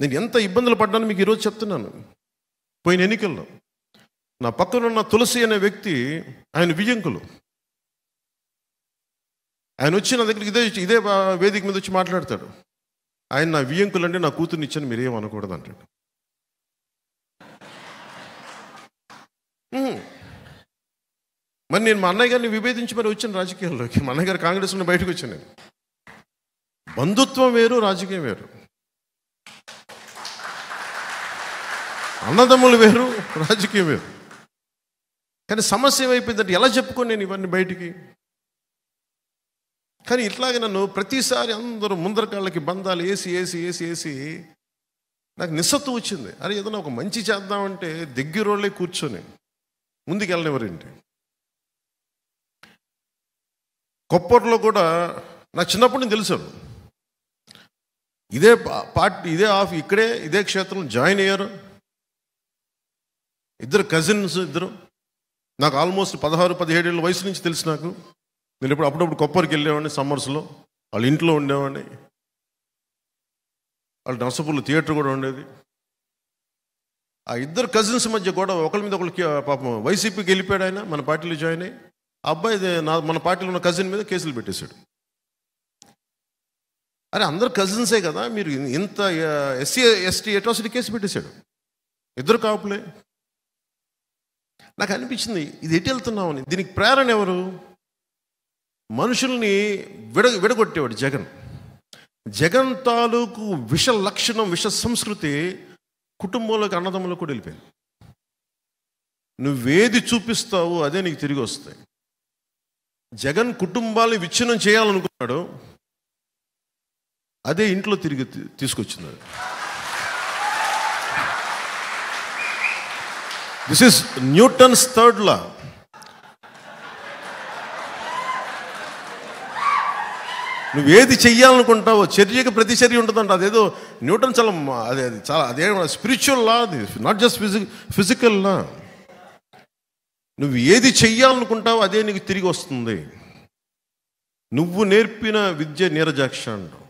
నేను ఎంత ఇబ్బందులు పడ్డాను మీకు ఈరోజు చెప్తున్నాను పోయిన ఎన్నికల్లో నా ఉన్న తులసి అనే వ్యక్తి ఆయన విజంకులు ఆయన వచ్చి నా దగ్గరికి ఇదే ఇదే వేదిక మీద వచ్చి మాట్లాడతాడు ఆయన నా వియంకులు అంటే నా కూతుర్ని ఇచ్చాను మీరేం అనకూడదు అంటాడు మరి నేను మా అన్నయ్య గారిని విభేదించి మరి వచ్చాను రాజకీయాల్లోకి మా అన్నయ్య గారు కాంగ్రెస్ నుండి బయటకు వచ్చాను నేను బంధుత్వం వేరు రాజకీయం వేరు అన్నదమ్ములు వేరు రాజకీయం వేరు కానీ సమస్య ఏమైపోయిందంటే ఎలా చెప్పుకోను నేను ఇవన్నీ బయటికి కానీ ఇట్లాగే నన్ను ప్రతిసారి అందరూ ముందరకాళ్ళకి బంధాలు వేసి వేసి వేసి వేసి నాకు నిస్సత్తు వచ్చింది అరే ఏదైనా ఒక మంచి చేద్దామంటే దగ్గరోళ్ళే కూర్చొని ముందుకెళ్ళనివ్వరేంటి కొప్పట్లో కూడా నాకు చిన్నప్పటి నుంచి తెలిసాడు ఇదే పార్టీ ఇదే ఆఫ్ ఇక్కడే ఇదే క్షేత్రం జాయిన్ అయ్యారు ఇద్దరు కజిన్స్ ఇద్దరు నాకు ఆల్మోస్ట్ పదహారు పదిహేడు ఏళ్ళ వయసు నుంచి తెలుసు నాకు నేను ఇప్పుడు అప్పుడప్పుడు కొప్పరికి వెళ్ళేవాడిని సమ్మర్స్లో వాళ్ళ ఇంట్లో ఉండేవాడిని వాళ్ళ నర్సపుల్ థియేటర్ కూడా ఉండేది ఆ ఇద్దరు కజిన్స్ మధ్య గొడవ ఒకరి మీద ఒకరికి పాపం వైసీపీకి వెళ్ళిపోయాడు ఆయన మన పార్టీలో జాయిన్ అయ్యి అబ్బాయి నా మన పార్టీలో ఉన్న కజిన్ మీద కేసులు పెట్టేశాడు అరే అందరు కజిన్సే కదా మీరు ఇంత ఎస్సీ ఎస్టీ అట్రాసిటీ కేసు పెట్టేశాడు ఇద్దరు కాపులే నాకు అనిపించింది ఇది ఎటు వెళ్తున్నామని దీనికి ప్రేరణ ఎవరు మనుషుల్ని విడ విడగొట్టేవాడు జగన్ జగన్ తాలూకు విష లక్షణం విష సంస్కృతి కుటుంబంలోకి అన్నదమ్ములకు కూడా వెళ్ళిపోయింది నువ్వేది చూపిస్తావు అదే నీకు తిరిగి వస్తాయి జగన్ కుటుంబాలను విచ్ఛిన్నం చేయాలనుకున్నాడు అదే ఇంట్లో తిరిగి తీసుకొచ్చింది this is Newton's third law నువ్వు ఏది చెయ్యాలనుకుంటావో చర్యకి ప్రతి చర్య ఉంటుందంట అదేదో న్యూటన్ చాలా అదే అది చాలా అదే స్పిరిచువల్ లా అది not just physic physical law నువ్వు ఏది చెయ్యాలనుకుంటావో అదే నీకు తిరిగి వస్తుంది నువ్వు నేర్పిన విద్య నీరజాక్ష అంటావు